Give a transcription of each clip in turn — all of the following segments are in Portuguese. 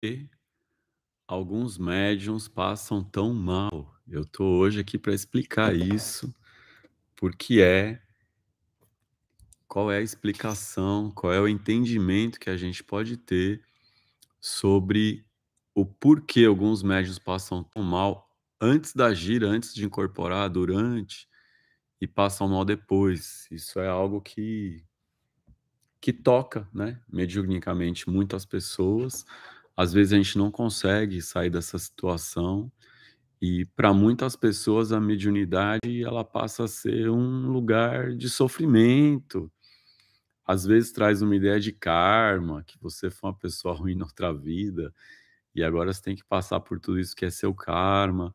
que alguns médiums passam tão mal. Eu estou hoje aqui para explicar isso, porque é qual é a explicação, qual é o entendimento que a gente pode ter sobre o porquê alguns médiums passam tão mal antes da gira, antes de incorporar, durante e passam mal depois. Isso é algo que que toca, né, mediunicamente muitas pessoas, às vezes a gente não consegue sair dessa situação e para muitas pessoas a mediunidade ela passa a ser um lugar de sofrimento. Às vezes traz uma ideia de karma, que você foi uma pessoa ruim na outra vida e agora você tem que passar por tudo isso que é seu karma.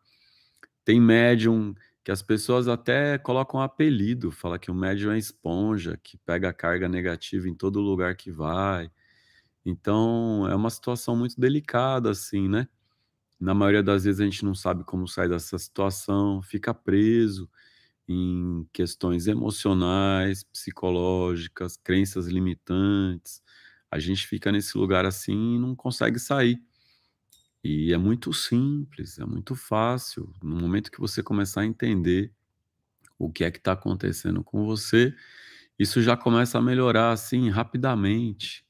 Tem médium que as pessoas até colocam um apelido, fala que o médium é esponja, que pega carga negativa em todo lugar que vai. Então, é uma situação muito delicada, assim, né? Na maioria das vezes a gente não sabe como sair dessa situação, fica preso em questões emocionais, psicológicas, crenças limitantes. A gente fica nesse lugar assim e não consegue sair. E é muito simples, é muito fácil. No momento que você começar a entender o que é que está acontecendo com você, isso já começa a melhorar assim rapidamente.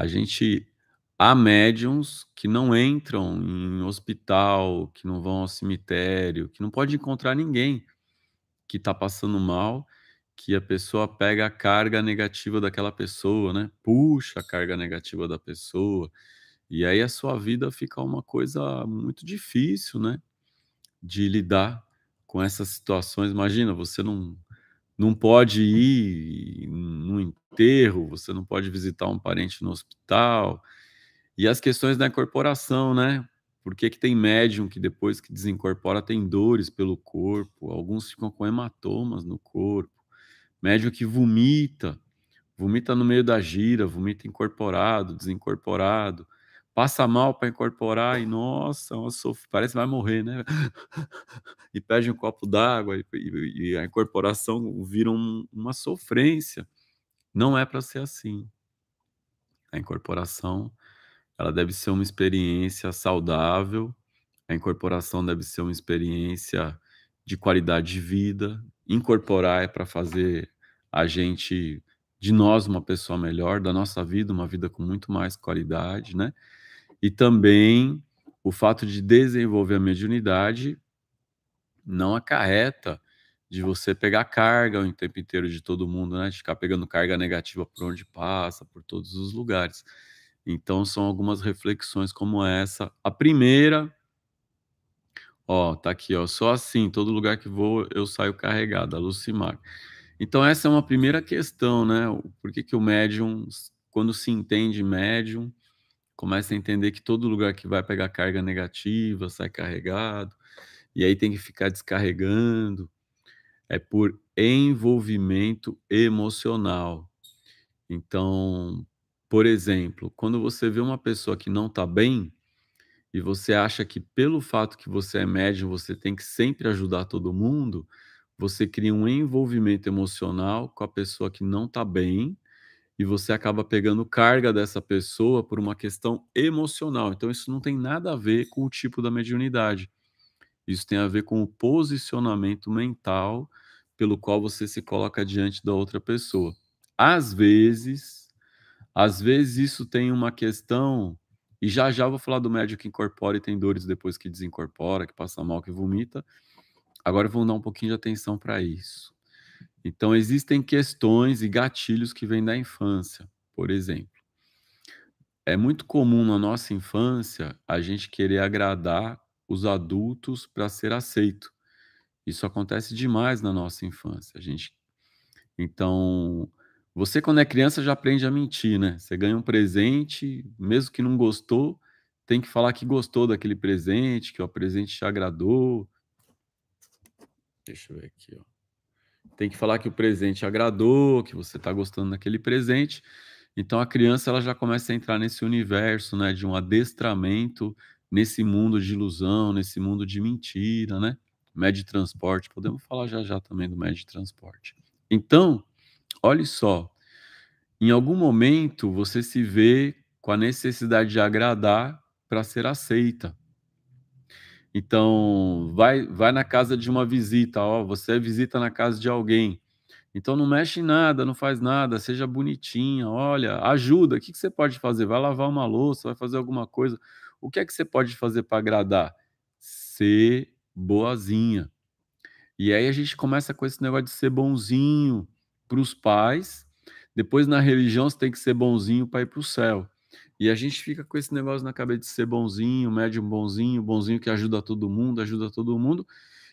A gente há médiums que não entram em hospital, que não vão ao cemitério, que não pode encontrar ninguém que está passando mal, que a pessoa pega a carga negativa daquela pessoa, né? Puxa a carga negativa da pessoa. E aí a sua vida fica uma coisa muito difícil, né? De lidar com essas situações. Imagina, você não não pode ir no enterro, você não pode visitar um parente no hospital. E as questões da incorporação, né? Por que, que tem médium que depois que desincorpora tem dores pelo corpo? Alguns ficam com hematomas no corpo. Médium que vomita, vomita no meio da gira, vomita incorporado, desincorporado passa mal para incorporar e nossa, nossa, parece que vai morrer, né? e pede um copo d'água e, e, a incorporação vira um, uma sofrência. Não é para ser assim. A incorporação, ela deve ser uma experiência saudável. A incorporação deve ser uma experiência de qualidade de vida. Incorporar é para fazer a gente de nós uma pessoa melhor, da nossa vida uma vida com muito mais qualidade, né? e também o fato de desenvolver a mediunidade não acarreta de você pegar carga o tempo inteiro de todo mundo, né? De ficar pegando carga negativa por onde passa, por todos os lugares. Então, são algumas reflexões como essa. A primeira, ó, tá aqui, ó. Só assim, todo lugar que vou, eu saio carregado, a Lucimar. Então, essa é uma primeira questão, né? Por que, que o médium, quando se entende médium, começa a entender que todo lugar que vai pegar carga negativa sai carregado, e aí tem que ficar descarregando. É por envolvimento emocional. Então, por exemplo, quando você vê uma pessoa que não está bem e você acha que pelo fato que você é médium você tem que sempre ajudar todo mundo, você cria um envolvimento emocional com a pessoa que não está bem e você acaba pegando carga dessa pessoa por uma questão emocional. Então, isso não tem nada a ver com o tipo da mediunidade. Isso tem a ver com o posicionamento mental pelo qual você se coloca diante da outra pessoa. Às vezes, às vezes isso tem uma questão, e já já vou falar do médico que incorpora e tem dores depois que desincorpora, que passa mal, que vomita. Agora vamos dar um pouquinho de atenção para isso. Então, existem questões e gatilhos que vêm da infância, por exemplo. É muito comum na nossa infância a gente querer agradar os adultos para ser aceito. Isso acontece demais na nossa infância. A gente Então, você quando é criança já aprende a mentir, né? Você ganha um presente, mesmo que não gostou, tem que falar que gostou daquele presente, que o presente te agradou. Deixa eu ver aqui, ó tem que falar que o presente agradou, que você está gostando daquele presente. Então a criança ela já começa a entrar nesse universo, né, de um adestramento nesse mundo de ilusão, nesse mundo de mentira, né? Médio de transporte, podemos falar já já também do médio de transporte. Então, olhe só, em algum momento você se vê com a necessidade de agradar para ser aceita. Então, vai, vai na casa de uma visita, ó, você visita na casa de alguém. Então, não mexe em nada, não faz nada, seja bonitinha, olha, ajuda. O que, que você pode fazer? Vai lavar uma louça, vai fazer alguma coisa. O que é que você pode fazer para agradar? Ser boazinha. E aí a gente começa com esse negócio de ser bonzinho para os pais. Depois, na religião, você tem que ser bonzinho para ir para o céu. E a gente fica com esse negócio na cabeça de ser bonzinho, médium bonzinho, bonzinho que ajuda todo mundo, ajuda todo mundo.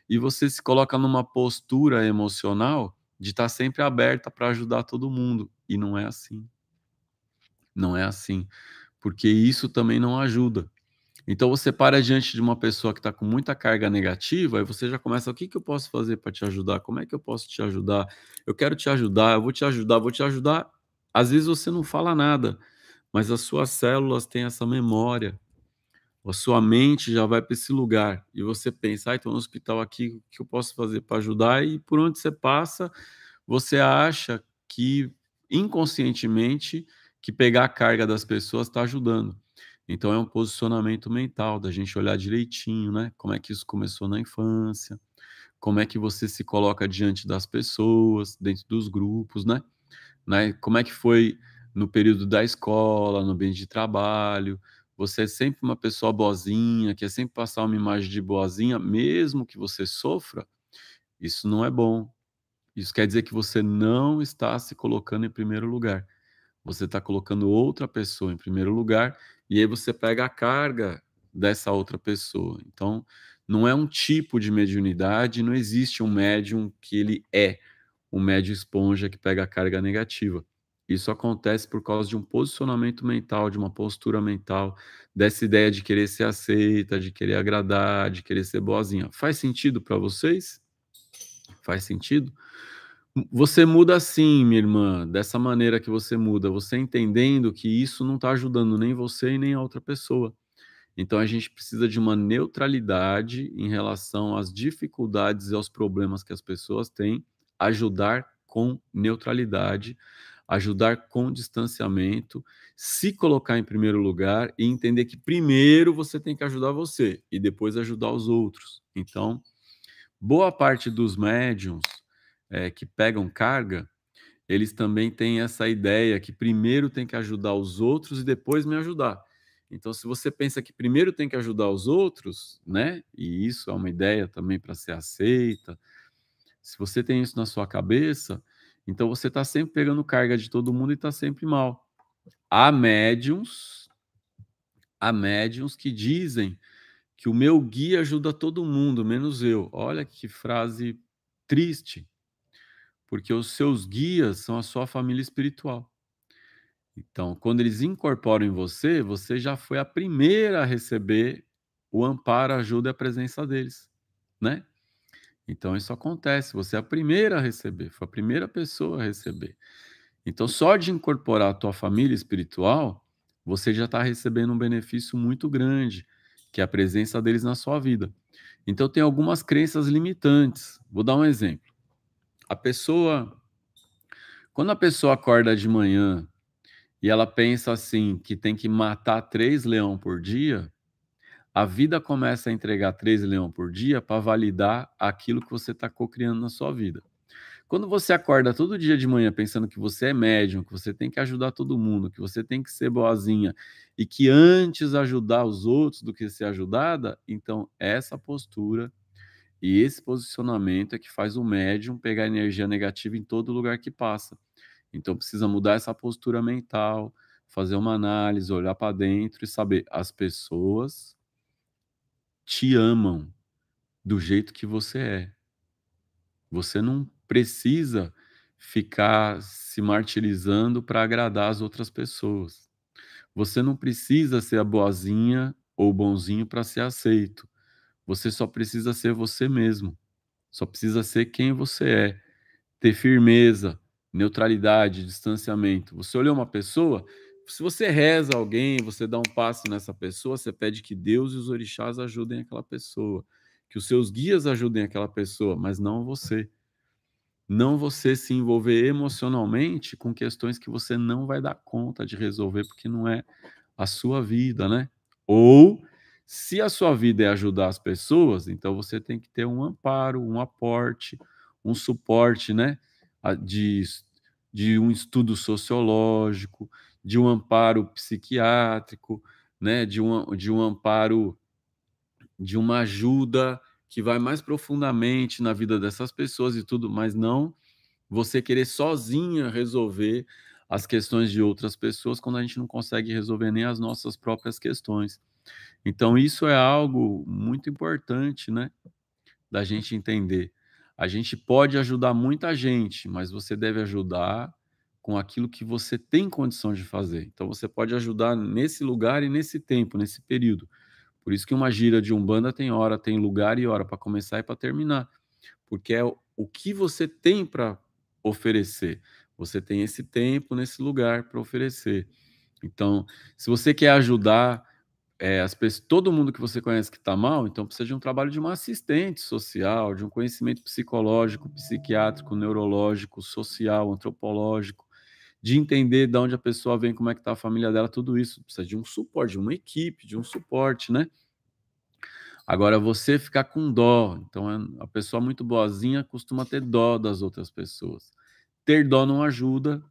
E você se coloca numa postura emocional de estar tá sempre aberta para ajudar todo mundo. E não é assim. Não é assim. Porque isso também não ajuda. Então você para diante de uma pessoa que está com muita carga negativa e você já começa: o que, que eu posso fazer para te ajudar? Como é que eu posso te ajudar? Eu quero te ajudar, eu vou te ajudar, vou te ajudar. Às vezes você não fala nada mas as suas células têm essa memória. A sua mente já vai para esse lugar e você pensa, ah, estou no hospital aqui, o que eu posso fazer para ajudar? E por onde você passa, você acha que inconscientemente que pegar a carga das pessoas está ajudando. Então é um posicionamento mental da gente olhar direitinho, né? Como é que isso começou na infância? Como é que você se coloca diante das pessoas, dentro dos grupos, né? né? Como é que foi no período da escola, no ambiente de trabalho. Você é sempre uma pessoa boazinha, quer sempre passar uma imagem de boazinha, mesmo que você sofra. Isso não é bom. Isso quer dizer que você não está se colocando em primeiro lugar. Você está colocando outra pessoa em primeiro lugar e aí você pega a carga dessa outra pessoa. Então, não é um tipo de mediunidade, não existe um médium que ele é um médium esponja que pega a carga negativa. Isso acontece por causa de um posicionamento mental, de uma postura mental, dessa ideia de querer ser aceita, de querer agradar, de querer ser boazinha. Faz sentido para vocês? Faz sentido? Você muda assim, minha irmã, dessa maneira que você muda, você entendendo que isso não está ajudando nem você e nem a outra pessoa. Então a gente precisa de uma neutralidade em relação às dificuldades e aos problemas que as pessoas têm, ajudar com neutralidade ajudar com distanciamento, se colocar em primeiro lugar e entender que primeiro você tem que ajudar você e depois ajudar os outros. Então, boa parte dos médiums é, que pegam carga, eles também têm essa ideia que primeiro tem que ajudar os outros e depois me ajudar. Então, se você pensa que primeiro tem que ajudar os outros, né? E isso é uma ideia também para ser aceita. Se você tem isso na sua cabeça, então você está sempre pegando carga de todo mundo e está sempre mal. Há médiums, há médiums que dizem que o meu guia ajuda todo mundo, menos eu. Olha que frase triste, porque os seus guias são a sua família espiritual. Então, quando eles incorporam em você, você já foi a primeira a receber o amparo, a ajuda e a presença deles, né? Então isso acontece, você é a primeira a receber, foi a primeira pessoa a receber. Então só de incorporar a tua família espiritual, você já está recebendo um benefício muito grande, que é a presença deles na sua vida. Então tem algumas crenças limitantes. Vou dar um exemplo. A pessoa quando a pessoa acorda de manhã e ela pensa assim que tem que matar três leões por dia, a vida começa a entregar três leões por dia para validar aquilo que você está cocriando na sua vida. Quando você acorda todo dia de manhã pensando que você é médium, que você tem que ajudar todo mundo, que você tem que ser boazinha e que antes ajudar os outros do que ser ajudada, então essa postura e esse posicionamento é que faz o médium pegar energia negativa em todo lugar que passa. Então precisa mudar essa postura mental, fazer uma análise, olhar para dentro e saber as pessoas te amam do jeito que você é. Você não precisa ficar se martirizando para agradar as outras pessoas. Você não precisa ser a boazinha ou bonzinho para ser aceito. Você só precisa ser você mesmo. Só precisa ser quem você é. Ter firmeza, neutralidade, distanciamento. Você olhou uma pessoa, se você reza alguém, você dá um passo nessa pessoa, você pede que Deus e os orixás ajudem aquela pessoa, que os seus guias ajudem aquela pessoa, mas não você. Não você se envolver emocionalmente com questões que você não vai dar conta de resolver, porque não é a sua vida, né? Ou se a sua vida é ajudar as pessoas, então você tem que ter um amparo, um aporte, um suporte, né? De, de um estudo sociológico, de um amparo psiquiátrico, né, de, um, de um amparo, de uma ajuda que vai mais profundamente na vida dessas pessoas e tudo, mas não você querer sozinha resolver as questões de outras pessoas quando a gente não consegue resolver nem as nossas próprias questões. Então, isso é algo muito importante, né? Da gente entender. A gente pode ajudar muita gente, mas você deve ajudar com aquilo que você tem condição de fazer. Então você pode ajudar nesse lugar e nesse tempo, nesse período. Por isso que uma gira de umbanda tem hora, tem lugar e hora para começar e para terminar, porque é o que você tem para oferecer. Você tem esse tempo nesse lugar para oferecer. Então, se você quer ajudar é, as pessoas, todo mundo que você conhece que está mal, então precisa de um trabalho de uma assistente social, de um conhecimento psicológico, psiquiátrico, neurológico, social, antropológico de entender de onde a pessoa vem, como é que está a família dela, tudo isso precisa de um suporte, de uma equipe, de um suporte, né? Agora, você ficar com dó, então é, a pessoa muito boazinha costuma ter dó das outras pessoas. Ter dó não ajuda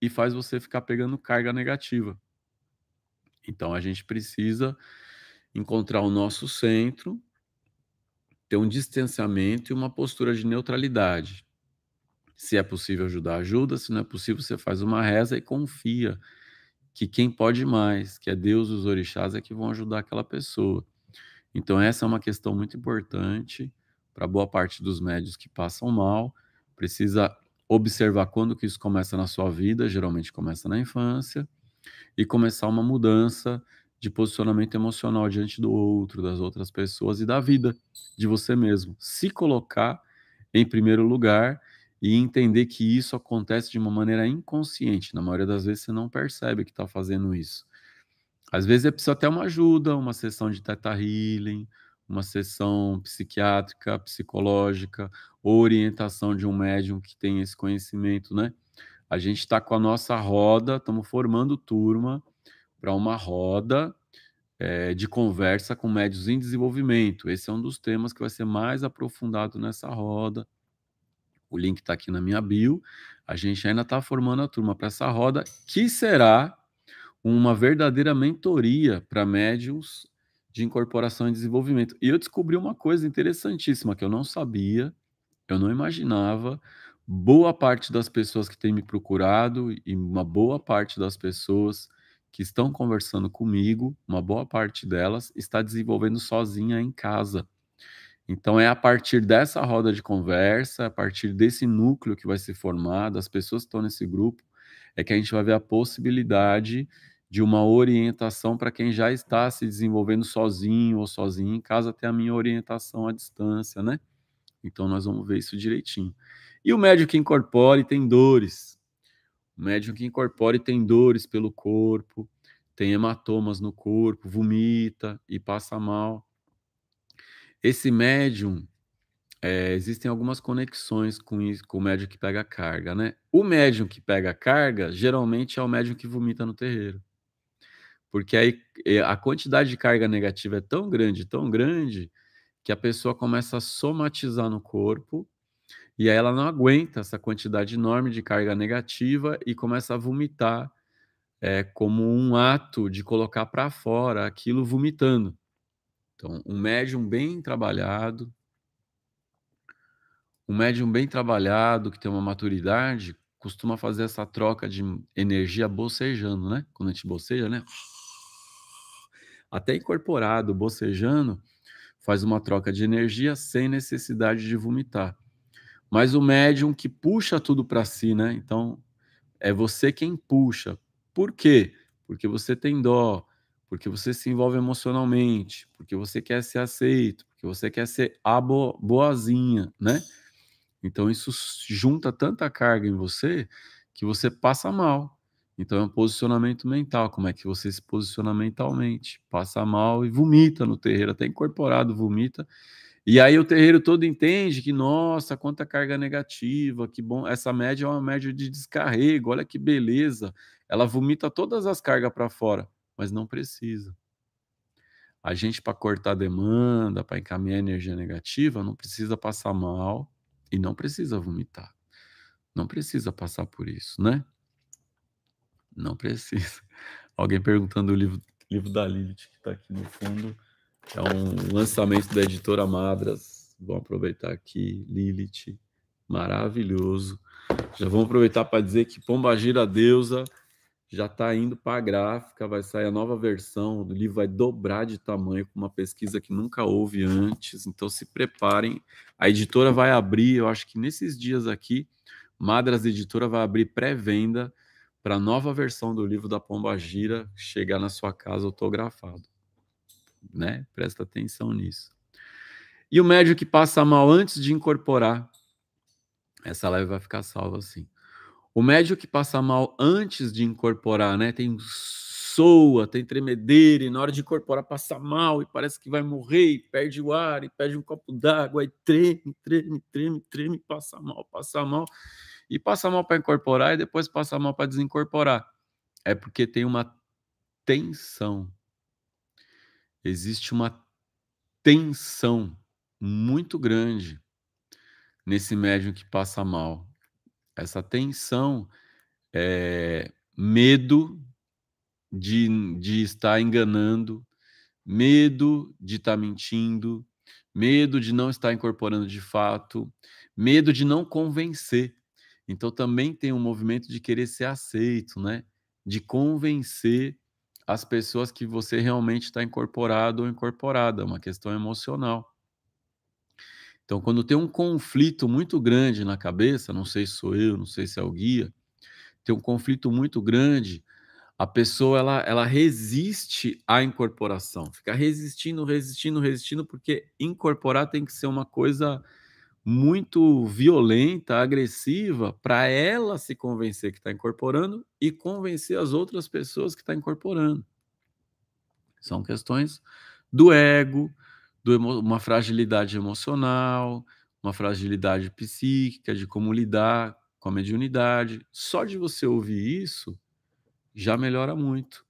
e faz você ficar pegando carga negativa. Então a gente precisa encontrar o nosso centro, ter um distanciamento e uma postura de neutralidade. Se é possível ajudar, ajuda. Se não é possível, você faz uma reza e confia que quem pode mais, que é Deus os orixás, é que vão ajudar aquela pessoa. Então, essa é uma questão muito importante para boa parte dos médios que passam mal. Precisa observar quando que isso começa na sua vida, geralmente começa na infância, e começar uma mudança de posicionamento emocional diante do outro, das outras pessoas e da vida, de você mesmo. Se colocar em primeiro lugar e entender que isso acontece de uma maneira inconsciente. Na maioria das vezes você não percebe que está fazendo isso. Às vezes é preciso até uma ajuda, uma sessão de teta healing, uma sessão psiquiátrica, psicológica, ou orientação de um médium que tem esse conhecimento, né? A gente está com a nossa roda, estamos formando turma para uma roda é, de conversa com médios em desenvolvimento. Esse é um dos temas que vai ser mais aprofundado nessa roda. O link está aqui na minha bio. A gente ainda está formando a turma para essa roda, que será uma verdadeira mentoria para médiums de incorporação e desenvolvimento. E eu descobri uma coisa interessantíssima que eu não sabia, eu não imaginava. Boa parte das pessoas que têm me procurado e uma boa parte das pessoas que estão conversando comigo, uma boa parte delas está desenvolvendo sozinha em casa. Então é a partir dessa roda de conversa, a partir desse núcleo que vai se formado, as pessoas que estão nesse grupo, é que a gente vai ver a possibilidade de uma orientação para quem já está se desenvolvendo sozinho ou sozinho em casa, até a minha orientação à distância, né? Então nós vamos ver isso direitinho. E o médico que incorpore tem dores. O médico que incorpore tem dores pelo corpo, tem hematomas no corpo, vomita e passa mal. Esse médium, é, existem algumas conexões com, isso, com o médium que pega carga, né? O médium que pega carga, geralmente é o médium que vomita no terreiro. Porque aí é, a quantidade de carga negativa é tão grande, tão grande, que a pessoa começa a somatizar no corpo e aí ela não aguenta essa quantidade enorme de carga negativa e começa a vomitar é, como um ato de colocar para fora aquilo vomitando. Então, um médium bem trabalhado, um médium bem trabalhado, que tem uma maturidade, costuma fazer essa troca de energia bocejando, né? Quando a gente boceja, né? Até incorporado, bocejando, faz uma troca de energia sem necessidade de vomitar. Mas o médium que puxa tudo para si, né? Então, é você quem puxa. Por quê? Porque você tem dó, porque você se envolve emocionalmente, porque você quer ser aceito, porque você quer ser a boazinha, né? Então isso junta tanta carga em você que você passa mal. Então é um posicionamento mental, como é que você se posiciona mentalmente? Passa mal e vomita no terreiro, até incorporado vomita. E aí o terreiro todo entende que nossa, quanta carga negativa, que bom, essa média é uma média de descarrego, olha que beleza. Ela vomita todas as cargas para fora mas não precisa. A gente, para cortar demanda, para encaminhar energia negativa, não precisa passar mal e não precisa vomitar. Não precisa passar por isso, né? Não precisa. Alguém perguntando o livro, livro da Lilith que está aqui no fundo. É um lançamento da editora Madras. Vão aproveitar aqui, Lilith. Maravilhoso. Já vamos aproveitar para dizer que Pombagira Deusa já está indo para a gráfica, vai sair a nova versão, o livro vai dobrar de tamanho com uma pesquisa que nunca houve antes, então se preparem. A editora vai abrir, eu acho que nesses dias aqui, Madras Editora vai abrir pré-venda para a nova versão do livro da Pomba Gira chegar na sua casa autografado. Né? Presta atenção nisso. E o médio que passa mal antes de incorporar, essa live vai ficar salva assim. O médio que passa mal antes de incorporar, né? Tem soa, tem tremedeira, e na hora de incorporar passa mal, e parece que vai morrer, e perde o ar, e perde um copo d'água, e treme, treme, treme, treme, passa mal, passa mal, e passa mal para incorporar, e depois passa mal para desincorporar. É porque tem uma tensão. Existe uma tensão muito grande nesse médium que passa mal essa tensão, é, medo de, de estar enganando, medo de estar mentindo, medo de não estar incorporando de fato, medo de não convencer. Então também tem um movimento de querer ser aceito, né? De convencer as pessoas que você realmente está incorporado ou incorporada, é uma questão emocional. Então, quando tem um conflito muito grande na cabeça, não sei se sou eu, não sei se é o guia, tem um conflito muito grande, a pessoa ela, ela resiste à incorporação, fica resistindo, resistindo, resistindo, porque incorporar tem que ser uma coisa muito violenta, agressiva, para ela se convencer que está incorporando e convencer as outras pessoas que está incorporando. São questões do ego, uma fragilidade emocional, uma fragilidade psíquica, de como lidar com a mediunidade. Só de você ouvir isso já melhora muito.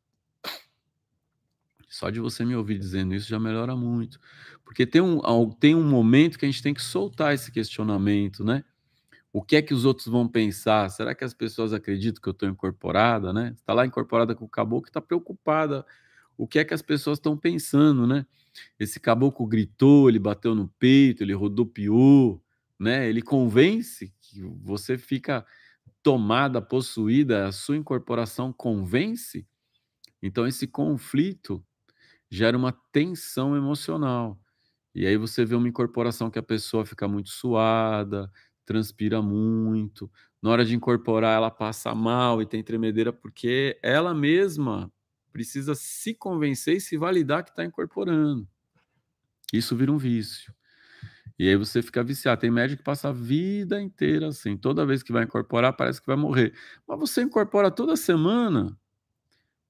Só de você me ouvir dizendo isso já melhora muito. Porque tem um, tem um momento que a gente tem que soltar esse questionamento, né? O que é que os outros vão pensar? Será que as pessoas acreditam que eu estou incorporada, né? Está lá incorporada com o caboclo e está preocupada. O que é que as pessoas estão pensando, né? Esse caboclo gritou, ele bateu no peito, ele rodopiou, né? Ele convence que você fica tomada, possuída, a sua incorporação convence. Então esse conflito gera uma tensão emocional. E aí você vê uma incorporação que a pessoa fica muito suada, transpira muito. Na hora de incorporar, ela passa mal e tem tremedeira porque ela mesma precisa se convencer e se validar que está incorporando. Isso vira um vício. E aí você fica viciado. Tem médico que passa a vida inteira assim. Toda vez que vai incorporar, parece que vai morrer. Mas você incorpora toda semana.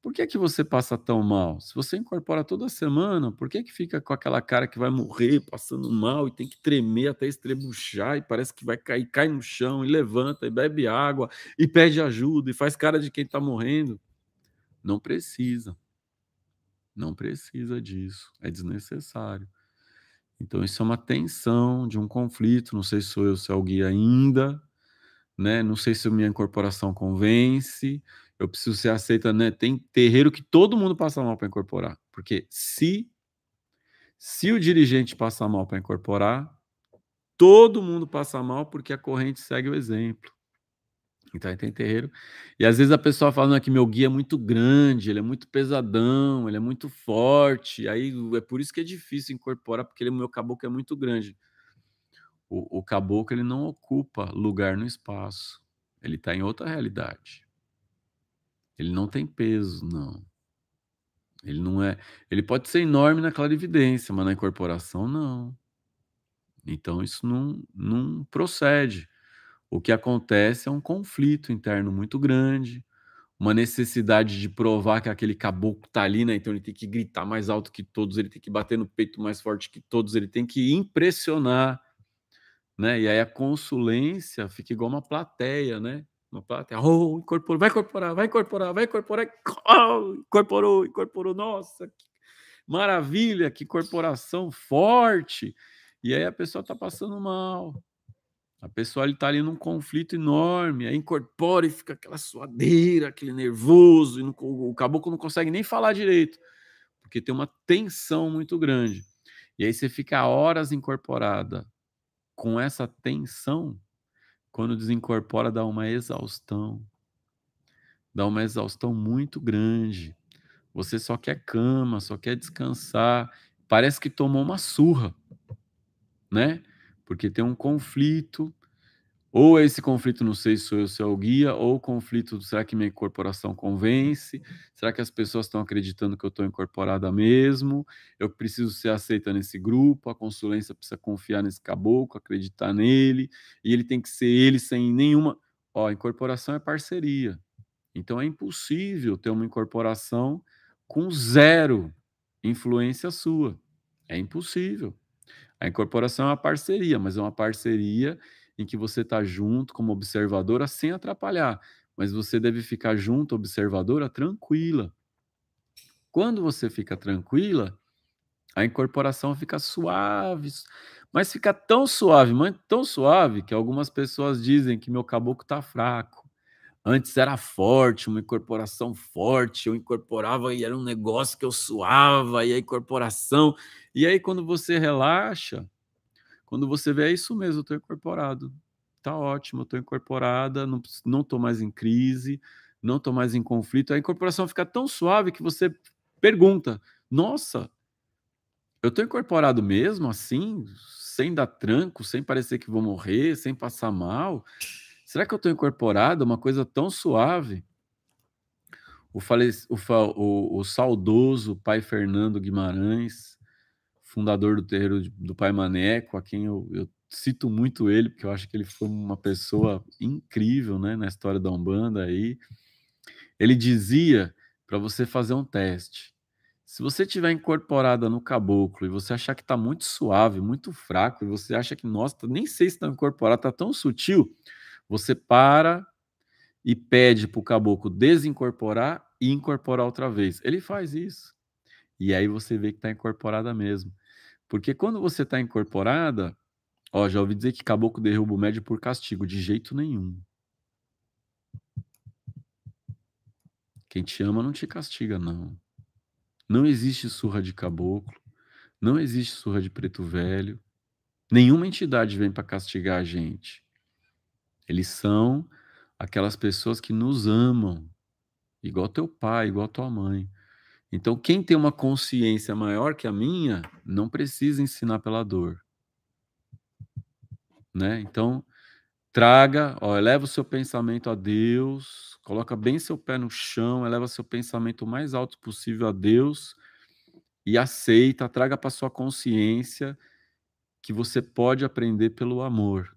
Por que, que você passa tão mal? Se você incorpora toda semana, por que, que fica com aquela cara que vai morrer, passando mal e tem que tremer até estrebuchar e parece que vai cair, cai no chão e levanta e bebe água e pede ajuda e faz cara de quem está morrendo? Não precisa. Não precisa disso. É desnecessário. Então, isso é uma tensão de um conflito. Não sei se sou eu, se é o guia ainda. Né? Não sei se minha incorporação convence. Eu preciso ser aceita. Né? Tem terreiro que todo mundo passa mal para incorporar. Porque se, se o dirigente passa mal para incorporar, todo mundo passa mal porque a corrente segue o exemplo. Então tem terreiro. E às vezes a pessoa fala é que meu guia é muito grande, ele é muito pesadão, ele é muito forte. Aí é por isso que é difícil incorporar, porque ele, meu caboclo é muito grande. O, o caboclo ele não ocupa lugar no espaço. Ele está em outra realidade. Ele não tem peso, não. Ele não é. Ele pode ser enorme na clarividência, mas na incorporação não. Então isso não, não procede. O que acontece é um conflito interno muito grande, uma necessidade de provar que aquele caboclo está ali, né? Então ele tem que gritar mais alto que todos, ele tem que bater no peito mais forte que todos, ele tem que impressionar, né? E aí a consulência fica igual uma plateia, né? Uma plateia, oh, incorporou, vai incorporar, vai incorporar, vai incorporar, oh, incorporou, incorporou, nossa, que maravilha, que corporação forte. E aí a pessoa está passando mal, a pessoa está ali num conflito enorme, aí incorpora e fica aquela suadeira, aquele nervoso, e não, o caboclo não consegue nem falar direito, porque tem uma tensão muito grande. E aí você fica horas incorporada com essa tensão, quando desincorpora dá uma exaustão. Dá uma exaustão muito grande. Você só quer cama, só quer descansar. Parece que tomou uma surra, né? porque tem um conflito. Ou esse conflito, não sei se sou eu se é o guia, ou o conflito, será que minha incorporação convence? Será que as pessoas estão acreditando que eu estou incorporada mesmo? Eu preciso ser aceita nesse grupo, a consulência precisa confiar nesse caboclo, acreditar nele, e ele tem que ser ele sem nenhuma... Ó, incorporação é parceria. Então é impossível ter uma incorporação com zero influência sua. É impossível. A incorporação é uma parceria, mas é uma parceria em que você está junto como observadora sem atrapalhar, mas você deve ficar junto, observadora, tranquila. Quando você fica tranquila, a incorporação fica suave, mas fica tão suave, mas tão suave, que algumas pessoas dizem que meu caboclo está fraco. Antes era forte, uma incorporação forte, eu incorporava e era um negócio que eu suava, e a incorporação. E aí, quando você relaxa, quando você vê, é isso mesmo, eu estou incorporado. Tá ótimo, eu estou incorporada, não estou não mais em crise, não estou mais em conflito. A incorporação fica tão suave que você pergunta: nossa, eu estou incorporado mesmo assim, sem dar tranco, sem parecer que vou morrer, sem passar mal? Será que eu estou incorporado uma coisa tão suave? O, fale... o, fa... o, o saudoso pai Fernando Guimarães, fundador do terreiro do Pai Maneco, a quem eu, eu cito muito ele, porque eu acho que ele foi uma pessoa incrível né, na história da Umbanda. Aí. Ele dizia para você fazer um teste. Se você tiver incorporada no caboclo e você achar que está muito suave, muito fraco, e você acha que, nossa, nem sei se está incorporada, está tão sutil, você para e pede para o caboclo desincorporar e incorporar outra vez. Ele faz isso. E aí você vê que está incorporada mesmo. Porque quando você está incorporada, ó, já ouvi dizer que caboclo derruba o médio por castigo. De jeito nenhum. Quem te ama não te castiga, não. Não existe surra de caboclo, não existe surra de preto velho. Nenhuma entidade vem para castigar a gente. Eles são aquelas pessoas que nos amam, igual teu pai, igual tua mãe. Então, quem tem uma consciência maior que a minha, não precisa ensinar pela dor. Né? Então, traga, ó, eleva o seu pensamento a Deus, coloca bem seu pé no chão, eleva seu pensamento o mais alto possível a Deus e aceita, traga para sua consciência que você pode aprender pelo amor.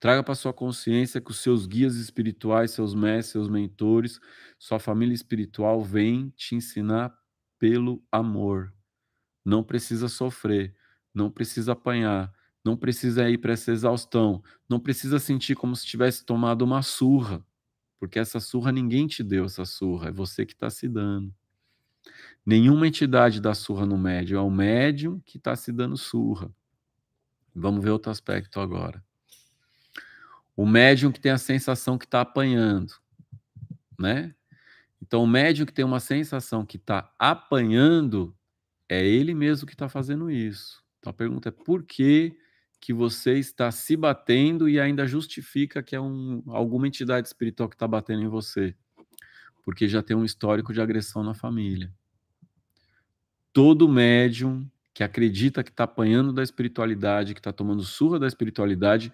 Traga para sua consciência que os seus guias espirituais, seus mestres, seus mentores, sua família espiritual vem te ensinar pelo amor. Não precisa sofrer, não precisa apanhar, não precisa ir para essa exaustão, não precisa sentir como se tivesse tomado uma surra, porque essa surra ninguém te deu, essa surra, é você que está se dando. Nenhuma entidade dá surra no médium, é o médium que está se dando surra. Vamos ver outro aspecto agora. O médium que tem a sensação que está apanhando, né? Então, o médium que tem uma sensação que está apanhando, é ele mesmo que está fazendo isso. Então, a pergunta é por que, que você está se batendo e ainda justifica que é um, alguma entidade espiritual que está batendo em você? Porque já tem um histórico de agressão na família. Todo médium que acredita que está apanhando da espiritualidade, que está tomando surra da espiritualidade,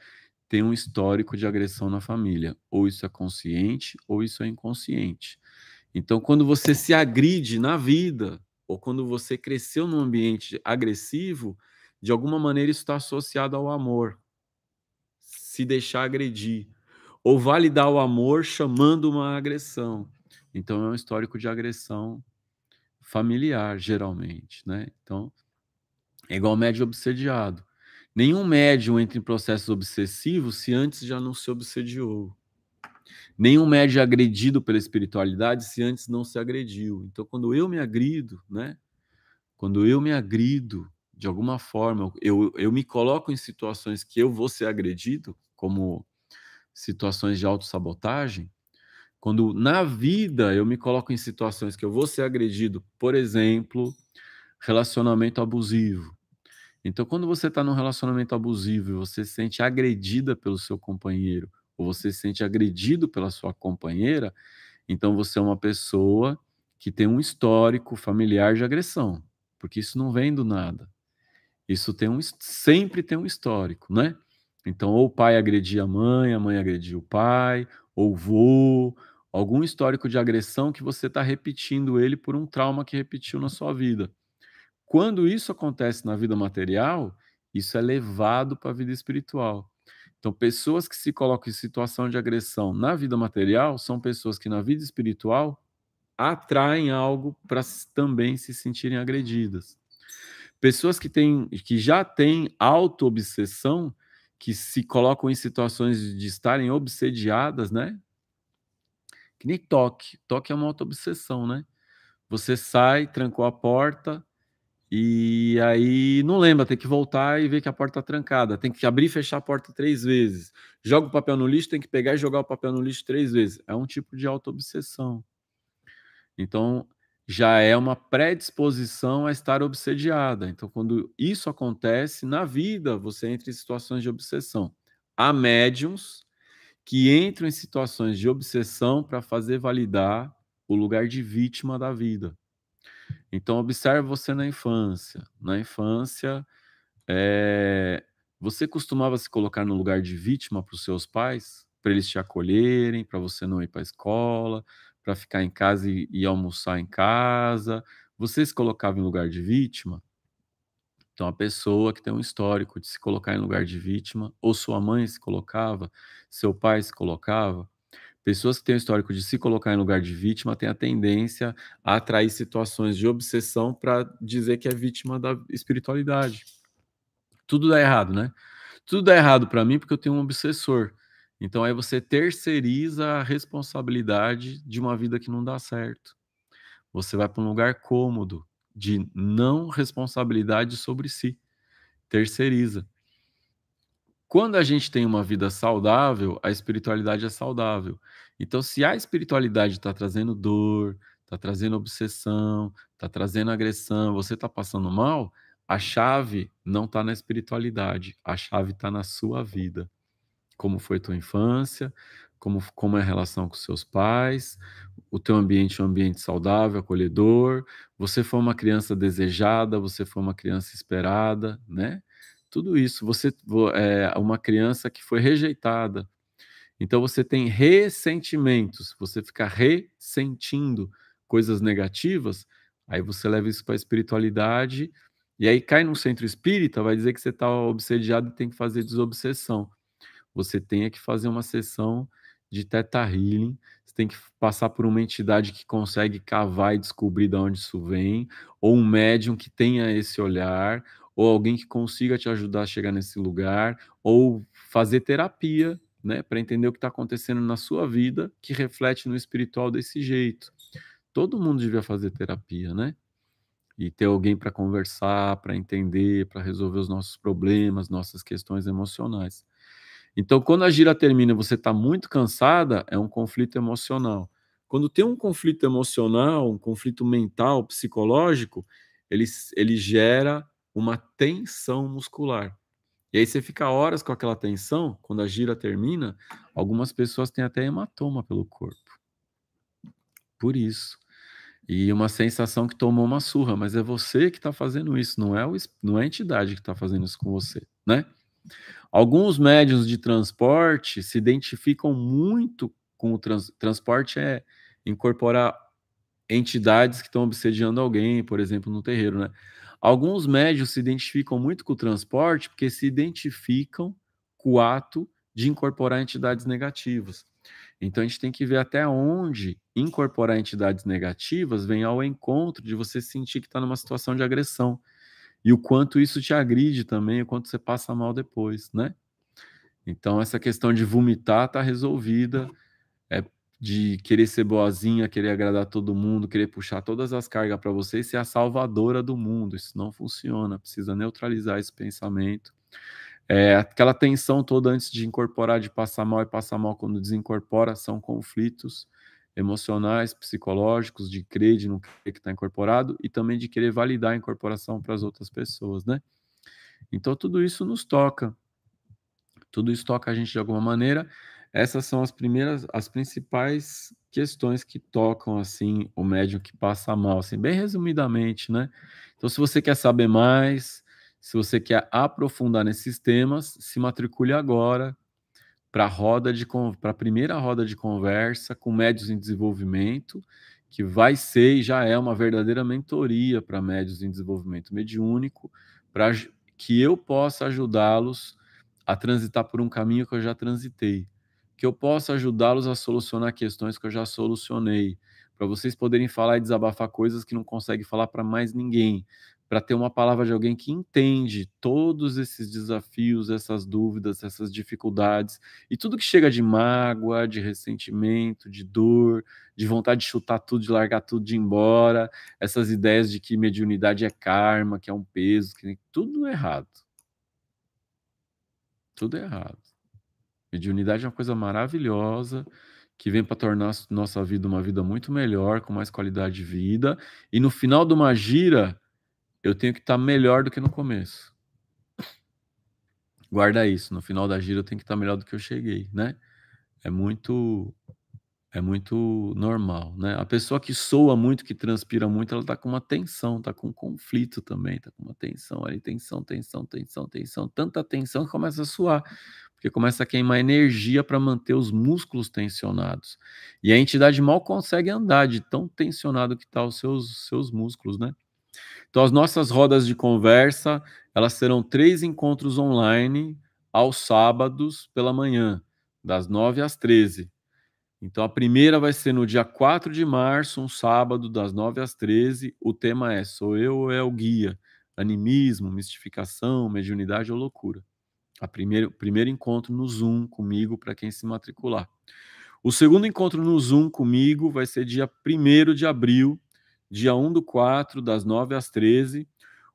tem um histórico de agressão na família. Ou isso é consciente, ou isso é inconsciente. Então, quando você se agride na vida, ou quando você cresceu num ambiente agressivo, de alguma maneira isso está associado ao amor. Se deixar agredir. Ou validar o amor chamando uma agressão. Então, é um histórico de agressão familiar, geralmente. Né? Então, é igual médio obsediado. Nenhum médium entra em processos obsessivos se antes já não se obsediou. Nenhum médium é agredido pela espiritualidade se antes não se agrediu. Então, quando eu me agrido, né? Quando eu me agrido, de alguma forma, eu, eu me coloco em situações que eu vou ser agredido, como situações de autossabotagem, quando na vida eu me coloco em situações que eu vou ser agredido, por exemplo, relacionamento abusivo, então, quando você está num relacionamento abusivo e você se sente agredida pelo seu companheiro, ou você se sente agredido pela sua companheira, então você é uma pessoa que tem um histórico familiar de agressão, porque isso não vem do nada. Isso tem um, sempre tem um histórico, né? Então, ou o pai agredia a mãe, a mãe agrediu o pai, ou o vô, algum histórico de agressão que você está repetindo ele por um trauma que repetiu na sua vida. Quando isso acontece na vida material, isso é levado para a vida espiritual. Então, pessoas que se colocam em situação de agressão na vida material são pessoas que na vida espiritual atraem algo para também se sentirem agredidas. Pessoas que, têm, que já têm auto-obsessão, que se colocam em situações de estarem obsediadas, né? Que nem toque. Toque é uma auto-obsessão, né? Você sai, trancou a porta, e aí não lembra, tem que voltar e ver que a porta está trancada. Tem que abrir e fechar a porta três vezes. Joga o papel no lixo, tem que pegar e jogar o papel no lixo três vezes. É um tipo de autoobsessão. Então, já é uma predisposição a estar obsediada. Então, quando isso acontece na vida, você entra em situações de obsessão. Há médiums que entram em situações de obsessão para fazer validar o lugar de vítima da vida. Então, observe você na infância. Na infância, é... você costumava se colocar no lugar de vítima para os seus pais, para eles te acolherem, para você não ir para a escola, para ficar em casa e, e almoçar em casa. Você se colocava em lugar de vítima? Então, a pessoa que tem um histórico de se colocar em lugar de vítima, ou sua mãe se colocava, seu pai se colocava, Pessoas que têm o histórico de se colocar em lugar de vítima têm a tendência a atrair situações de obsessão para dizer que é vítima da espiritualidade. Tudo dá errado, né? Tudo dá errado para mim porque eu tenho um obsessor. Então aí você terceiriza a responsabilidade de uma vida que não dá certo. Você vai para um lugar cômodo de não responsabilidade sobre si. Terceiriza. Quando a gente tem uma vida saudável, a espiritualidade é saudável. Então, se a espiritualidade está trazendo dor, está trazendo obsessão, está trazendo agressão, você está passando mal, a chave não está na espiritualidade, a chave está na sua vida. Como foi tua infância, como, como é a relação com seus pais, o teu ambiente é um ambiente saudável, acolhedor, você foi uma criança desejada, você foi uma criança esperada, né? Tudo isso, você é uma criança que foi rejeitada. Então você tem ressentimentos, você fica ressentindo coisas negativas, aí você leva isso para a espiritualidade e aí cai num centro espírita, vai dizer que você está obsediado e tem que fazer desobsessão. Você tem é que fazer uma sessão de teta healing, você tem que passar por uma entidade que consegue cavar e descobrir de onde isso vem, ou um médium que tenha esse olhar, ou alguém que consiga te ajudar a chegar nesse lugar, ou fazer terapia, né, para entender o que está acontecendo na sua vida que reflete no espiritual desse jeito. Todo mundo devia fazer terapia, né? E ter alguém para conversar, para entender, para resolver os nossos problemas, nossas questões emocionais. Então, quando a gira termina, e você está muito cansada, é um conflito emocional. Quando tem um conflito emocional, um conflito mental, psicológico, ele, ele gera uma tensão muscular. E aí você fica horas com aquela tensão, quando a gira termina, algumas pessoas têm até hematoma pelo corpo. Por isso. E uma sensação que tomou uma surra, mas é você que está fazendo isso, não é, o, não é a entidade que está fazendo isso com você, né? Alguns médios de transporte se identificam muito com o trans, transporte, é incorporar entidades que estão obsediando alguém, por exemplo, no terreiro, né? Alguns médios se identificam muito com o transporte porque se identificam com o ato de incorporar entidades negativas. Então a gente tem que ver até onde incorporar entidades negativas vem ao encontro de você sentir que está numa situação de agressão e o quanto isso te agride também, o quanto você passa mal depois, né? Então essa questão de vomitar está resolvida de querer ser boazinha, querer agradar todo mundo, querer puxar todas as cargas para você e ser a salvadora do mundo. Isso não funciona, precisa neutralizar esse pensamento. É, aquela tensão toda antes de incorporar, de passar mal e passar mal quando desincorpora, são conflitos emocionais, psicológicos, de crer, de não que está incorporado e também de querer validar a incorporação para as outras pessoas, né? Então tudo isso nos toca, tudo isso toca a gente de alguma maneira essas são as primeiras, as principais questões que tocam assim o médium que passa mal, assim, bem resumidamente, né? Então, se você quer saber mais, se você quer aprofundar nesses temas, se matricule agora para roda de para a primeira roda de conversa com médios em desenvolvimento, que vai ser e já é uma verdadeira mentoria para médios em desenvolvimento mediúnico, para que eu possa ajudá-los a transitar por um caminho que eu já transitei que eu possa ajudá-los a solucionar questões que eu já solucionei, para vocês poderem falar e desabafar coisas que não conseguem falar para mais ninguém, para ter uma palavra de alguém que entende todos esses desafios, essas dúvidas, essas dificuldades e tudo que chega de mágoa, de ressentimento, de dor, de vontade de chutar tudo, de largar tudo, de ir embora, essas ideias de que mediunidade é karma, que é um peso, que tudo errado. Tudo errado. Mediunidade é uma coisa maravilhosa que vem para tornar nossa vida uma vida muito melhor, com mais qualidade de vida. E no final de uma gira, eu tenho que estar tá melhor do que no começo. Guarda isso. No final da gira, eu tenho que estar tá melhor do que eu cheguei, né? É muito, é muito normal, né? A pessoa que soa muito, que transpira muito, ela está com uma tensão, está com um conflito também, está com uma tensão ali, tensão, tensão, tensão, tensão, tanta tensão que começa a suar porque começa a queimar energia para manter os músculos tensionados. E a entidade mal consegue andar de tão tensionado que tá os seus, seus músculos, né? Então, as nossas rodas de conversa, elas serão três encontros online aos sábados pela manhã, das 9 às 13. Então, a primeira vai ser no dia 4 de março, um sábado, das 9 às 13. O tema é Sou eu ou é o guia? Animismo, mistificação, mediunidade ou loucura? A primeiro, primeiro encontro no Zoom comigo para quem se matricular. O segundo encontro no Zoom comigo vai ser dia 1 de abril, dia 1 do 4, das 9 às 13.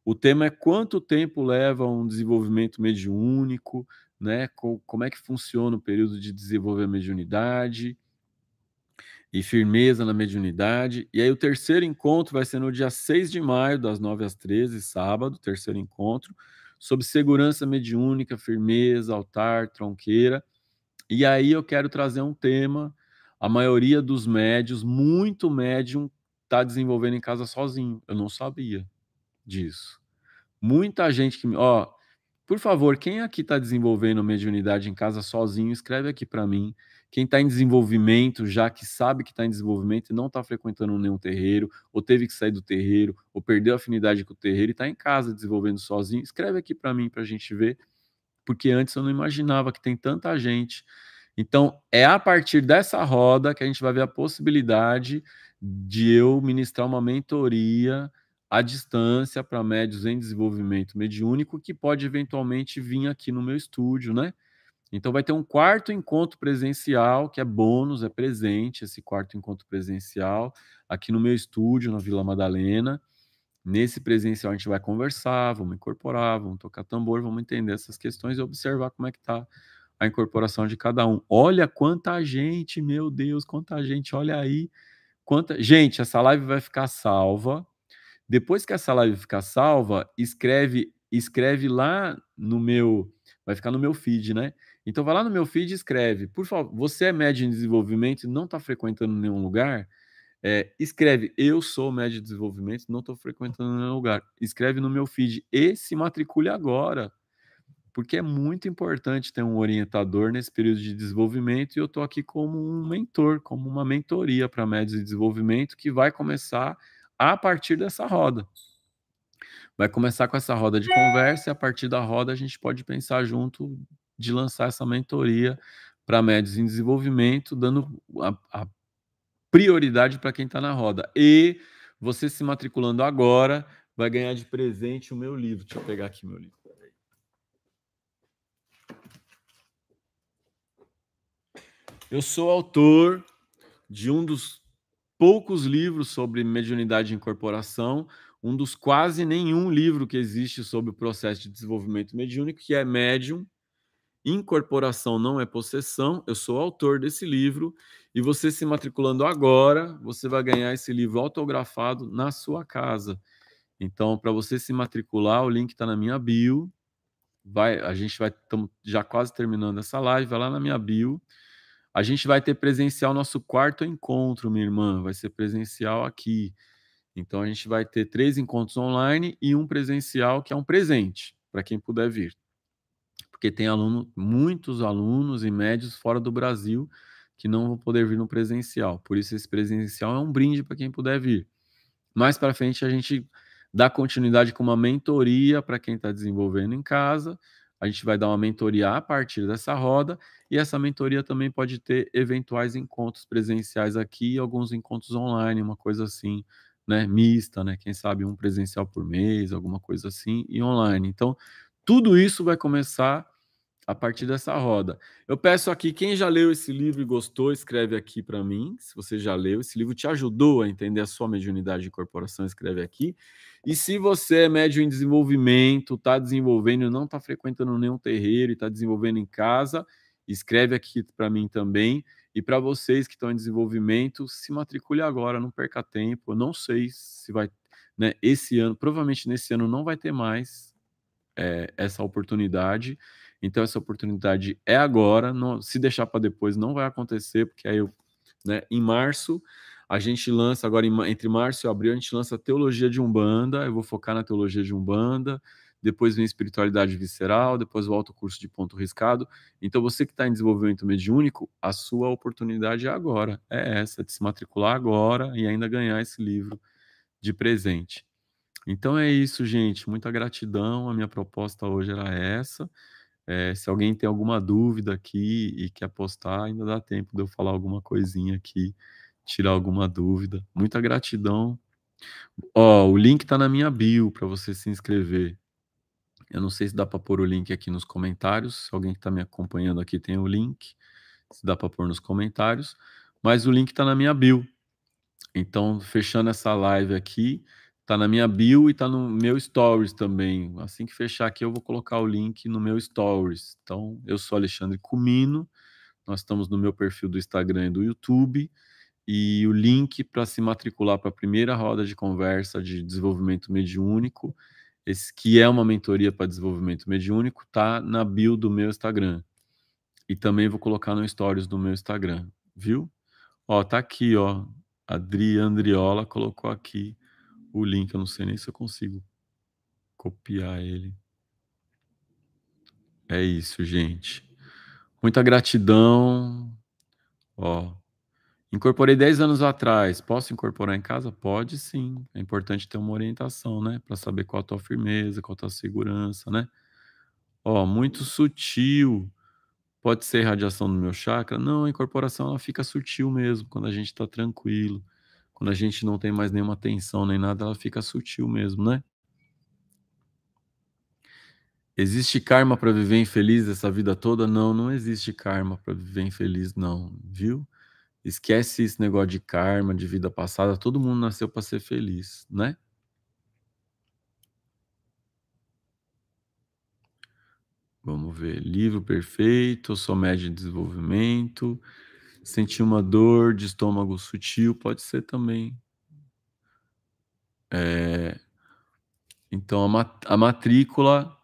O tema é quanto tempo leva um desenvolvimento mediúnico, né? Como é que funciona o período de desenvolver a mediunidade e firmeza na mediunidade. E aí o terceiro encontro vai ser no dia 6 de maio, das 9 às 13, sábado, terceiro encontro sobre segurança mediúnica, firmeza, altar, tronqueira. E aí eu quero trazer um tema. A maioria dos médios, muito médium, está desenvolvendo em casa sozinho. Eu não sabia disso. Muita gente que. Ó, por favor, quem aqui está desenvolvendo mediunidade em casa sozinho, escreve aqui para mim. Quem está em desenvolvimento, já que sabe que está em desenvolvimento e não está frequentando nenhum terreiro, ou teve que sair do terreiro, ou perdeu afinidade com o terreiro e está em casa desenvolvendo sozinho, escreve aqui para mim para a gente ver, porque antes eu não imaginava que tem tanta gente. Então, é a partir dessa roda que a gente vai ver a possibilidade de eu ministrar uma mentoria à distância para médios em desenvolvimento mediúnico que pode eventualmente vir aqui no meu estúdio, né? Então vai ter um quarto encontro presencial, que é bônus, é presente esse quarto encontro presencial, aqui no meu estúdio, na Vila Madalena. Nesse presencial a gente vai conversar, vamos incorporar, vamos tocar tambor, vamos entender essas questões e observar como é que está a incorporação de cada um. Olha quanta gente, meu Deus, quanta gente, olha aí. Quanta... Gente, essa live vai ficar salva. Depois que essa live ficar salva, escreve escreve lá no meu, vai ficar no meu feed, né? Então vai lá no meu feed e escreve, por favor, você é médio em desenvolvimento e não está frequentando nenhum lugar? É, escreve, eu sou médio em de desenvolvimento, não estou frequentando nenhum lugar. Escreve no meu feed e se matricule agora, porque é muito importante ter um orientador nesse período de desenvolvimento e eu estou aqui como um mentor, como uma mentoria para médios de desenvolvimento que vai começar a partir dessa roda. Vai começar com essa roda de conversa e a partir da roda a gente pode pensar junto de lançar essa mentoria para médios em desenvolvimento, dando a, a prioridade para quem está na roda. E você se matriculando agora vai ganhar de presente o meu livro. Deixa eu pegar aqui meu livro. Eu sou autor de um dos poucos livros sobre mediunidade e incorporação, um dos quase nenhum livro que existe sobre o processo de desenvolvimento mediúnico, que é Médium, Incorporação não é possessão. Eu sou autor desse livro e você se matriculando agora, você vai ganhar esse livro autografado na sua casa. Então, para você se matricular, o link está na minha bio. Vai, a gente vai tamo já quase terminando essa live, vai lá na minha bio. A gente vai ter presencial nosso quarto encontro, minha irmã, vai ser presencial aqui. Então a gente vai ter três encontros online e um presencial que é um presente para quem puder vir, porque tem aluno, muitos alunos e médios fora do Brasil que não vão poder vir no presencial. Por isso, esse presencial é um brinde para quem puder vir. Mais para frente, a gente dá continuidade com uma mentoria para quem está desenvolvendo em casa. A gente vai dar uma mentoria a partir dessa roda e essa mentoria também pode ter eventuais encontros presenciais aqui alguns encontros online, uma coisa assim, né, mista, né? Quem sabe um presencial por mês, alguma coisa assim e online. Então, tudo isso vai começar a partir dessa roda. Eu peço aqui, quem já leu esse livro e gostou, escreve aqui para mim. Se você já leu, esse livro te ajudou a entender a sua mediunidade de corporação escreve aqui. E se você é médium em desenvolvimento, está desenvolvendo, não está frequentando nenhum terreiro e está desenvolvendo em casa, escreve aqui para mim também. E para vocês que estão em desenvolvimento, se matricule agora, não perca tempo. Eu não sei se vai, né, esse ano, provavelmente nesse ano não vai ter mais é, essa oportunidade. Então, essa oportunidade é agora. Não, se deixar para depois, não vai acontecer, porque aí eu, né, em março, a gente lança, agora em, entre março e abril, a gente lança a Teologia de Umbanda. Eu vou focar na Teologia de Umbanda. Depois vem Espiritualidade Visceral. Depois volta o curso de Ponto Riscado. Então, você que está em desenvolvimento mediúnico, a sua oportunidade é agora. É essa, de se matricular agora e ainda ganhar esse livro de presente. Então é isso, gente. Muita gratidão. A minha proposta hoje era essa. É, se alguém tem alguma dúvida aqui e quer postar, ainda dá tempo de eu falar alguma coisinha aqui, tirar alguma dúvida. Muita gratidão. Ó, o link tá na minha bio para você se inscrever. Eu não sei se dá para pôr o link aqui nos comentários. Se alguém que está me acompanhando aqui tem o link, se dá para pôr nos comentários. Mas o link está na minha bio. Então, fechando essa live aqui, Tá na minha bio e tá no meu stories também. Assim que fechar aqui, eu vou colocar o link no meu stories. Então, eu sou Alexandre Cumino. Nós estamos no meu perfil do Instagram e do YouTube. E o link para se matricular para a primeira roda de conversa de desenvolvimento mediúnico, esse que é uma mentoria para desenvolvimento mediúnico, tá na bio do meu Instagram. E também vou colocar no stories do meu Instagram, viu? Ó, tá aqui, ó. Adri Andriola colocou aqui o link. Eu não sei nem se eu consigo copiar ele. É isso, gente. Muita gratidão. Ó, incorporei 10 anos atrás. Posso incorporar em casa? Pode sim. É importante ter uma orientação, né? Para saber qual a tua firmeza, qual a tua segurança, né? Ó, muito sutil. Pode ser radiação do meu chakra? Não, a incorporação ela fica sutil mesmo, quando a gente está tranquilo quando a gente não tem mais nenhuma tensão nem nada, ela fica sutil mesmo, né? Existe karma para viver infeliz essa vida toda? Não, não existe karma para viver infeliz, não, viu? Esquece esse negócio de karma, de vida passada. Todo mundo nasceu para ser feliz, né? Vamos ver. Livro perfeito, sou médio de desenvolvimento sentir uma dor de estômago sutil, pode ser também. É... Então, a, mat a matrícula,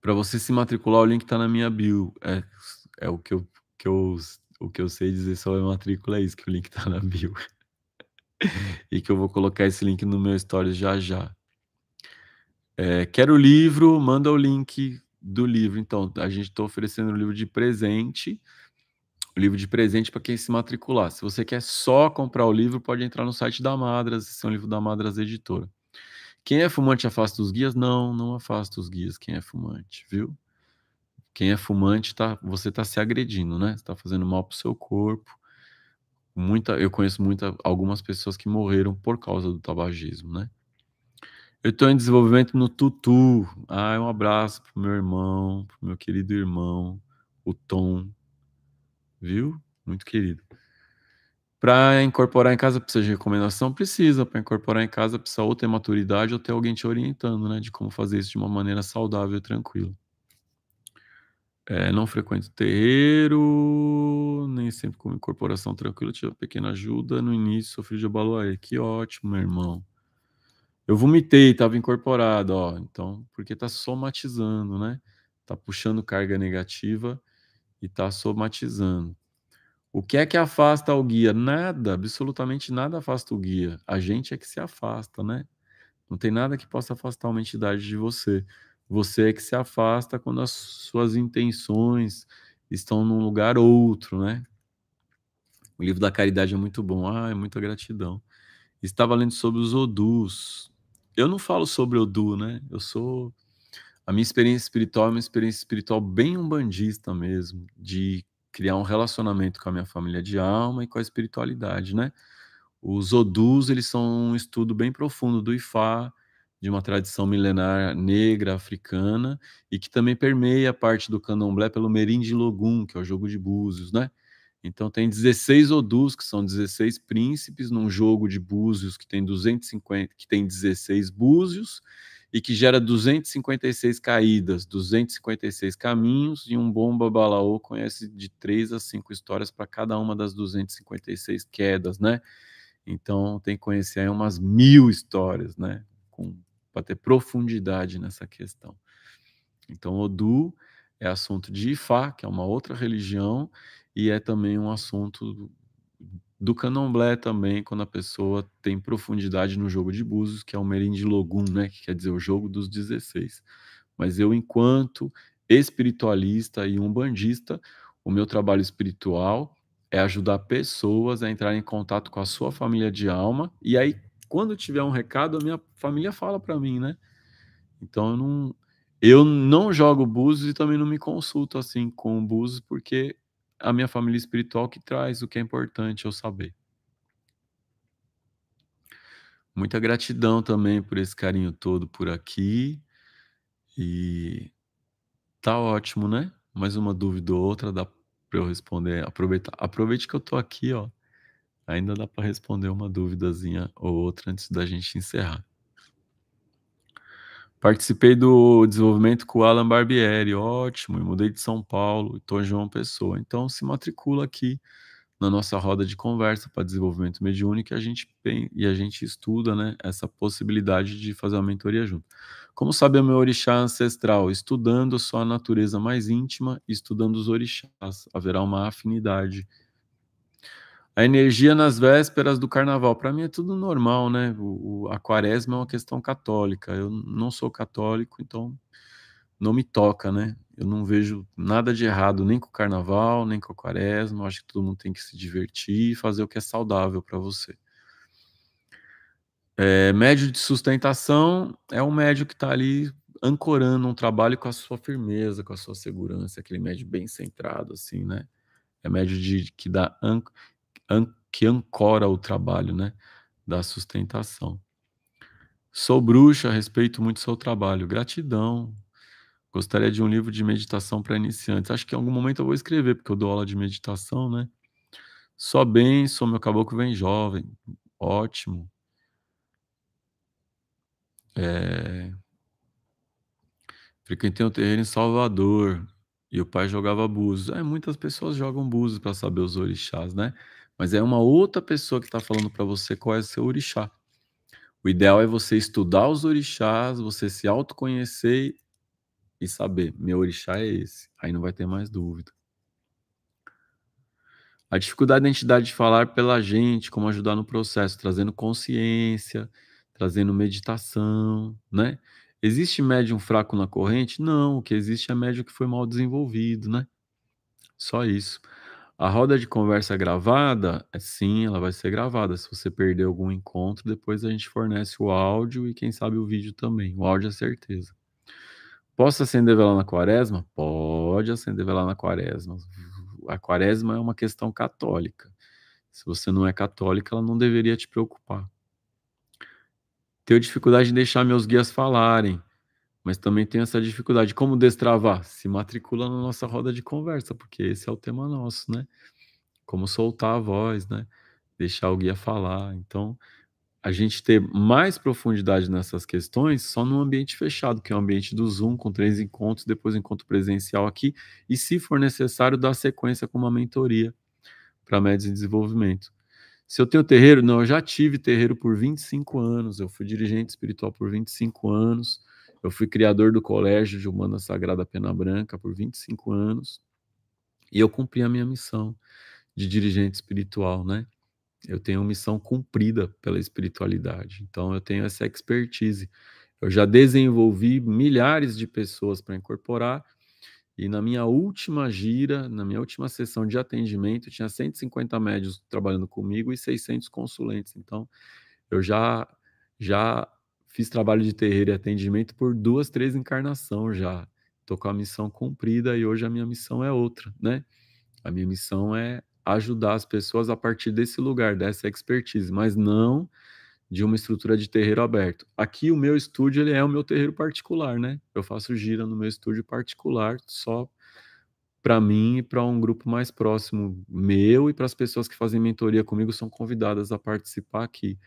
para você se matricular, o link está na minha bio. É, é o que eu, que eu, o que eu sei dizer sobre a matrícula, é isso, que o link está na bio. e que eu vou colocar esse link no meu stories já já. É, quero o livro, manda o link do livro. Então, a gente está oferecendo o livro de presente o livro de presente para quem se matricular. Se você quer só comprar o livro, pode entrar no site da Madras, esse é um livro da Madras Editora. Quem é fumante afasta os guias? Não, não afasta os guias quem é fumante, viu? Quem é fumante, tá, você está se agredindo, né? Você está fazendo mal para o seu corpo. Muita, eu conheço muita, algumas pessoas que morreram por causa do tabagismo, né? Eu estou em desenvolvimento no Tutu. Ah, um abraço o meu irmão, o meu querido irmão, o Tom, viu? Muito querido. Para incorporar em casa precisa de recomendação? Precisa. Para incorporar em casa precisa ou ter maturidade ou ter alguém te orientando, né? De como fazer isso de uma maneira saudável e tranquila. É, não frequento terreiro, nem sempre com incorporação tranquila, tive uma pequena ajuda. No início sofri de abaloaê. Que ótimo, meu irmão. Eu vomitei, estava incorporado, ó. Então, porque está somatizando, né? Tá puxando carga negativa e está somatizando. O que é que afasta o guia? Nada, absolutamente nada afasta o guia. A gente é que se afasta, né? Não tem nada que possa afastar uma entidade de você. Você é que se afasta quando as suas intenções estão num lugar outro, né? O livro da caridade é muito bom. Ah, é muita gratidão. Estava lendo sobre os odus. Eu não falo sobre odu, né? Eu sou a minha experiência espiritual é uma experiência espiritual bem umbandista mesmo, de criar um relacionamento com a minha família de alma e com a espiritualidade, né? Os odus, eles são um estudo bem profundo do Ifá, de uma tradição milenar negra, africana, e que também permeia a parte do candomblé pelo merim de Logum, que é o jogo de búzios, né? Então tem 16 odus, que são 16 príncipes, num jogo de búzios que tem 250, que tem 16 búzios, e que gera 256 caídas, 256 caminhos, e um bom babalaô conhece de três a cinco histórias para cada uma das 256 quedas, né? Então tem que conhecer aí umas mil histórias, né? Para ter profundidade nessa questão. Então, Odu é assunto de Ifá, que é uma outra religião, e é também um assunto do candomblé também, quando a pessoa tem profundidade no jogo de búzios, que é o merim de Logum, né, que quer dizer o jogo dos 16. Mas eu, enquanto espiritualista e umbandista, o meu trabalho espiritual é ajudar pessoas a entrar em contato com a sua família de alma, e aí, quando tiver um recado, a minha família fala para mim, né? Então, eu não, eu não jogo búzios e também não me consulto assim com búzios, porque a minha família espiritual que traz o que é importante eu saber. Muita gratidão também por esse carinho todo por aqui. E tá ótimo, né? Mais uma dúvida ou outra dá para eu responder. Aproveitar, aproveite que eu tô aqui, ó. Ainda dá para responder uma duvidazinha ou outra antes da gente encerrar. Participei do desenvolvimento com o Alan Barbieri, ótimo, e mudei de São Paulo, estou João Pessoa. Então, se matricula aqui na nossa roda de conversa para desenvolvimento mediúnico e a gente, e a gente estuda né, essa possibilidade de fazer uma mentoria junto. Como sabe o é meu orixá ancestral? Estudando a sua natureza mais íntima, estudando os orixás, haverá uma afinidade a energia nas vésperas do carnaval. Para mim é tudo normal, né? O, o, a quaresma é uma questão católica. Eu não sou católico, então não me toca, né? Eu não vejo nada de errado nem com o carnaval, nem com a quaresma. Eu acho que todo mundo tem que se divertir e fazer o que é saudável para você. É, médio de sustentação é um médio que está ali ancorando um trabalho com a sua firmeza, com a sua segurança, aquele médio bem centrado, assim, né? É médio de que dá que ancora o trabalho, né? Da sustentação. Sou bruxa, respeito muito seu trabalho. Gratidão. Gostaria de um livro de meditação para iniciantes. Acho que em algum momento eu vou escrever, porque eu dou aula de meditação, né? Só bem, sou meu caboclo vem jovem. Ótimo. É... Frequentei um terreiro em Salvador e o pai jogava búzios. É, muitas pessoas jogam búzios para saber os orixás, né? mas é uma outra pessoa que está falando para você qual é o seu orixá. O ideal é você estudar os orixás, você se autoconhecer e saber, meu orixá é esse. Aí não vai ter mais dúvida. A dificuldade da entidade de falar pela gente, como ajudar no processo, trazendo consciência, trazendo meditação, né? Existe médium fraco na corrente? Não, o que existe é médium que foi mal desenvolvido, né? Só isso. A roda de conversa gravada, eh, sim, ela vai ser gravada. Se você perder algum encontro, depois a gente fornece o áudio e quem sabe o vídeo também. O áudio é certeza. Posso acender vela na quaresma? Pode acender vela na quaresma. A quaresma é uma questão católica. Se você não é católica, ela não deveria te preocupar. Tenho dificuldade de deixar meus guias falarem mas também tem essa dificuldade. Como destravar? Se matricula na nossa roda de conversa, porque esse é o tema nosso, né? Como soltar a voz, né? Deixar o guia falar. Então, a gente ter mais profundidade nessas questões só num ambiente fechado, que é o ambiente do Zoom, com três encontros, depois encontro presencial aqui, e se for necessário, dar sequência com uma mentoria para médios em desenvolvimento. Se eu tenho terreiro, não, eu já tive terreiro por 25 anos, eu fui dirigente espiritual por 25 anos, eu fui criador do Colégio de Humana Sagrada Pena Branca por 25 anos e eu cumpri a minha missão de dirigente espiritual, né? Eu tenho uma missão cumprida pela espiritualidade, então eu tenho essa expertise. Eu já desenvolvi milhares de pessoas para incorporar e na minha última gira, na minha última sessão de atendimento, tinha 150 médios trabalhando comigo e 600 consulentes. Então, eu já já fiz trabalho de terreiro e atendimento por duas, três encarnações já. Tô com a missão cumprida e hoje a minha missão é outra, né? A minha missão é ajudar as pessoas a partir desse lugar, dessa expertise, mas não de uma estrutura de terreiro aberto. Aqui o meu estúdio ele é o meu terreiro particular, né? Eu faço gira no meu estúdio particular só para mim e para um grupo mais próximo meu e para as pessoas que fazem mentoria comigo são convidadas a participar aqui.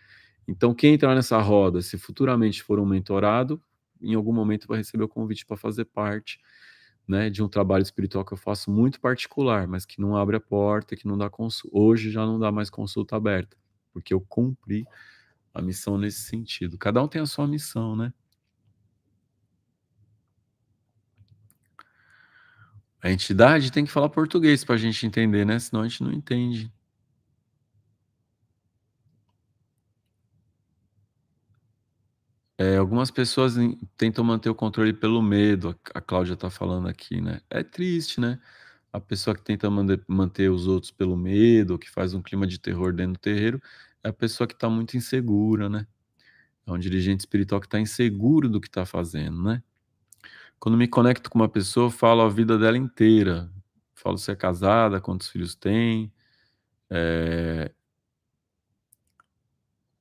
Então, quem entrar nessa roda, se futuramente for um mentorado, em algum momento vai receber o convite para fazer parte né, de um trabalho espiritual que eu faço muito particular, mas que não abre a porta, que não dá consulta. Hoje já não dá mais consulta aberta, porque eu cumpri a missão nesse sentido. Cada um tem a sua missão, né? A entidade tem que falar português para a gente entender, né? Senão a gente não entende. É, algumas pessoas tentam manter o controle pelo medo, a Cláudia está falando aqui, né? É triste, né? A pessoa que tenta manter os outros pelo medo, que faz um clima de terror dentro do terreiro, é a pessoa que está muito insegura, né? É um dirigente espiritual que está inseguro do que está fazendo, né? Quando me conecto com uma pessoa, falo a vida dela inteira. Falo se é casada, quantos filhos tem, é,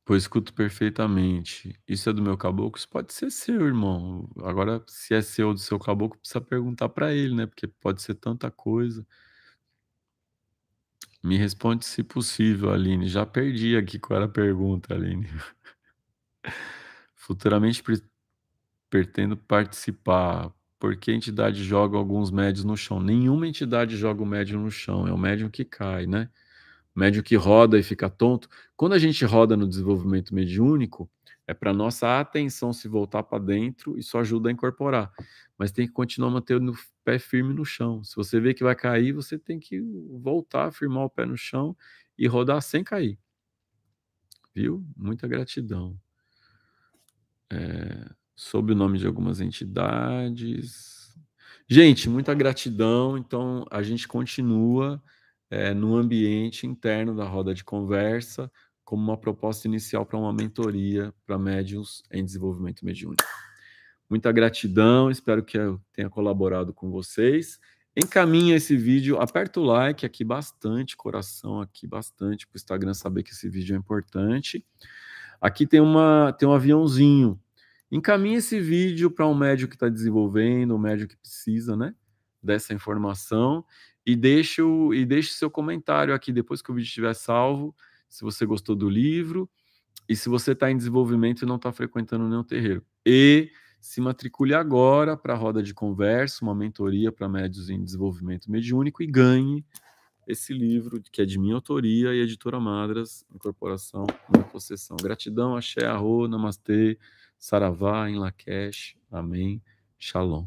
Pois escuto perfeitamente. Isso é do meu caboclo? Isso pode ser seu, irmão. Agora, se é seu ou do seu caboclo, precisa perguntar para ele, né? Porque pode ser tanta coisa. Me responde se possível, Aline. Já perdi aqui qual era a pergunta, Aline. Futuramente pretendo participar. Por que a entidade joga alguns médios no chão? Nenhuma entidade joga o médium no chão, é o médium que cai, né? médio que roda e fica tonto. Quando a gente roda no desenvolvimento mediúnico, é para nossa atenção se voltar para dentro, e isso ajuda a incorporar. Mas tem que continuar mantendo o pé firme no chão. Se você vê que vai cair, você tem que voltar, firmar o pé no chão e rodar sem cair. Viu? Muita gratidão. É, sob o nome de algumas entidades. Gente, muita gratidão. Então, a gente continua é, no ambiente interno da roda de conversa, como uma proposta inicial para uma mentoria para médiums em desenvolvimento mediúnico. Muita gratidão, espero que eu tenha colaborado com vocês. Encaminha esse vídeo, aperta o like aqui bastante, coração aqui bastante, para o Instagram saber que esse vídeo é importante. Aqui tem, uma, tem um aviãozinho. Encaminha esse vídeo para um médio que está desenvolvendo, um médio que precisa, né? dessa informação e deixe o e deixe seu comentário aqui depois que o vídeo estiver salvo, se você gostou do livro e se você está em desenvolvimento e não está frequentando nenhum terreiro. E se matricule agora para a roda de conversa, uma mentoria para médios em desenvolvimento mediúnico e ganhe esse livro que é de minha autoria e editora Madras, incorporação na possessão. Gratidão, axé, arro, namastê, saravá, em lakesh, amém, shalom.